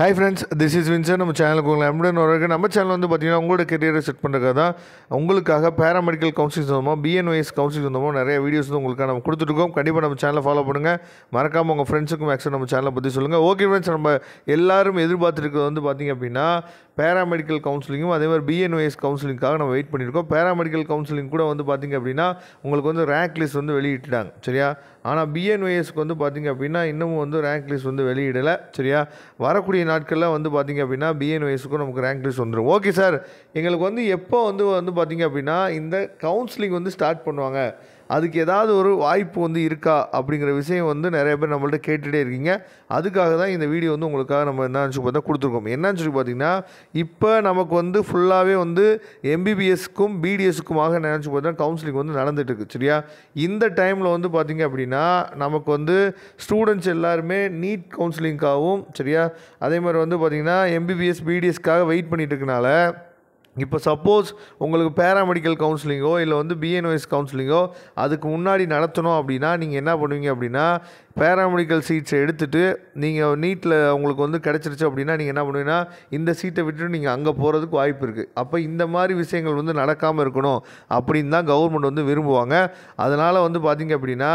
hi friends this is வின்சர் நம்ம சேனலுக்கு உங்களை அம்புடன் வரைக்கும் நம்ம சேனல் வந்து பார்த்திங்கன்னா உங்களோட கெரியரை செட் பண்ணுறதுக்காக தான் உங்களுக்காக பேராமெடிக்கல் கவுன்சிலிங் சொந்தமாக பிஎன்ஒஎஸ் கவுன்சிலிங் சொந்தமாக நிறைய வீடியோஸ் வந்து உங்களுக்காக நம்ம கொடுத்துருக்கோம் கண்டிப்பாக நம்ம சேனலை ஃபாலோ பண்ணுங்கள் மறக்காமல் உங்கள் ஃப்ரெண்ட்ஸுக்கும் மேக்ஸும் நம்ம சேனலை பற்றி சொல்லுங்கள் ஓகே ஃப்ரெண்ட்ஸ் நம்ம எல்லாரும் எதிர்பார்த்துருக்கிறது வந்து பார்த்திங்க அப்படின்னா பேராமெடிக்கல் கவுன்சிலிங்கும் அதே மாதிரி பிஎன்ஒஎஸ் கவுன்சிலிங்காக நம்ம வெயிட் பண்ணியிருக்கோம் பேராமெடிக்கல் கவுன்சிலிங் கூட வந்து பார்த்திங்க அப்படின்னா உங்களுக்கு வந்து ரேங்க் லிஸ்ட் வந்து வெளியிட்டாங்க சரியா ஆனால் பிஎன்ஒஎஸ்க்கு வந்து பார்த்திங்க அப்படின்னா இன்னமும் வந்து ரேங்க் லிஸ்ட் வந்து வெளியிடலை சரியா வரக்கூடிய நாட்களில் வந்து பார்த்திங்க அப்படின்னா பிஎன் வயசுக்கும் நமக்கு ரேங்க் லிஸ்ட் வந்துடும் ஓகே சார் எங்களுக்கு வந்து எப்போ வந்து வந்து பார்த்திங்க அப்படின்னா இந்த கவுன்சிலிங் வந்து ஸ்டார்ட் பண்ணுவாங்க அதுக்கு ஏதாவது ஒரு வாய்ப்பு வந்து இருக்கா அப்படிங்கிற விஷயம் வந்து நிறைய பேர் நம்மள்ட்ட கேட்டுகிட்டே இருக்கீங்க அதுக்காக தான் இந்த வீடியோ வந்து உங்களுக்காக நம்ம என்ன நினச்சி பார்த்தா கொடுத்துருக்கோம் என்னன்னு சொல்லி பார்த்தீங்கன்னா இப்போ நமக்கு வந்து ஃபுல்லாகவே வந்து எம்பிபிஎஸ்க்கும் பிடிஎஸ்க்குமாக நினச்சி பார்த்தா கவுன்சிலிங் வந்து நடந்துகிட்ருக்கு சரியா இந்த டைமில் வந்து பார்த்திங்க அப்படின்னா நமக்கு வந்து ஸ்டூடெண்ட்ஸ் எல்லாருமே நீட் கவுன்சிலிங்காகவும் சரியா அதே மாதிரி வந்து பார்த்திங்கன்னா எம்பிபிஎஸ் பிடிஎஸ்க்காக வெயிட் பண்ணிட்டு இருக்கனால இப்போ சப்போஸ் உங்களுக்கு பேராமெடிக்கல் கவுன்சிலிங்கோ இல்லை வந்து பிஎன்ஒஎஸ் கவுன்சிலிங்கோ அதுக்கு முன்னாடி நடத்தணும் அப்படின்னா நீங்கள் என்ன பண்ணுவீங்க அப்படின்னா பேராமெடிக்கல் சீட்ஸை எடுத்துகிட்டு நீங்கள் நீட்டில் உங்களுக்கு வந்து கிடச்சிருச்சு அப்படின்னா நீங்கள் என்ன பண்ணுவீங்கன்னா இந்த சீட்டை விட்டுட்டு நீங்கள் அங்கே போகிறதுக்கு வாய்ப்பு இருக்குது அப்போ இந்த மாதிரி விஷயங்கள் வந்து நடக்காமல் இருக்கணும் அப்படின்னு தான் கவர்மெண்ட் வந்து விரும்புவாங்க அதனால் வந்து பார்த்திங்க அப்படின்னா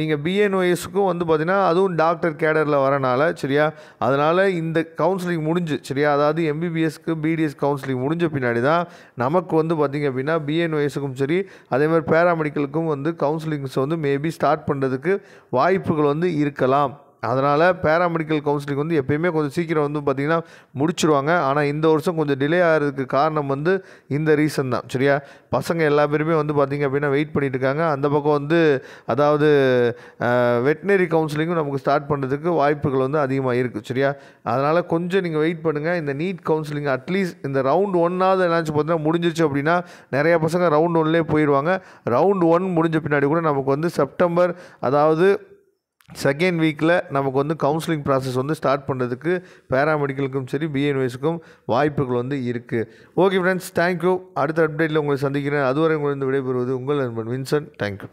நீங்கள் பிஎன்ஒஎஸ்க்கும் வந்து பார்த்திங்கன்னா அதுவும் டாக்டர் கேடரில் வரனால சரியா அதனால் இந்த கவுன்சிலிங் முடிஞ்சு சரியா அதாவது எம்பிபிஎஸ்க்கு பிடிஎஸ் கவுன்சிலிங் முடிஞ்ச பின்னாடி தான் தான் நமக்கு வந்து பார்த்திங்க அப்படின்னா பிஎன்ஒஎஸுக்கும் சரி அதே மாதிரி பேராமெடிக்கலுக்கும் வந்து கவுன்சிலிங்ஸ் வந்து மேபி ஸ்டார்ட் பண்ணுறதுக்கு வாய்ப்புகள் வந்து இருக்கலாம் அதனால் பேராமெடிக்கல் கவுன்சிலிங் வந்து எப்பயுமே கொஞ்சம் சீக்கிரம் வந்து பார்த்திங்கன்னா முடிச்சுருவாங்க ஆனால் இந்த வருஷம் கொஞ்சம் டிலே ஆகிறதுக்கு காரணம் வந்து இந்த ரீசன் தான் சரியா பசங்க எல்லா பேருமே வந்து பார்த்திங்க அப்படின்னா வெயிட் பண்ணிட்டு இருக்காங்க அந்த பக்கம் வந்து அதாவது வெட்டினரி கவுன்சிலிங்கும் நமக்கு ஸ்டார்ட் பண்ணுறதுக்கு வாய்ப்புகள் வந்து அதிகமாக இருக்குது சரியா அதனால் கொஞ்சம் நீங்கள் வெயிட் பண்ணுங்கள் இந்த நீட் கவுன்சிலிங் அட்லீஸ்ட் இந்த ரவுண்ட் ஒன்னாவது என்னாச்சு பார்த்தீங்கன்னா முடிஞ்சிச்சு அப்படின்னா நிறையா பசங்க ரவுண்ட் ஒன்லேயே போயிடுவாங்க ரவுண்ட் ஒன் முடிஞ்ச பின்னாடி கூட நமக்கு வந்து செப்டம்பர் அதாவது செகண்ட் வீக்கில் நமக்கு வந்து கவுன்சிலிங் ப்ராசஸ் வந்து ஸ்டார்ட் பண்ணுறதுக்கு பேராமெடிக்கலுக்கும் சரி பிஎன்வைஸுக்கும் வாய்ப்புகள் வந்து இருக்குது ஓகே ஃப்ரெண்ட்ஸ் தேங்க்யூ அடுத்த அப்டேட்டில் உங்களை சந்திக்கிறேன் அதுவரை உங்களுக்கு விடைபெறுவது உங்கள் நண்பன் வின்சன் தேங்க்யூ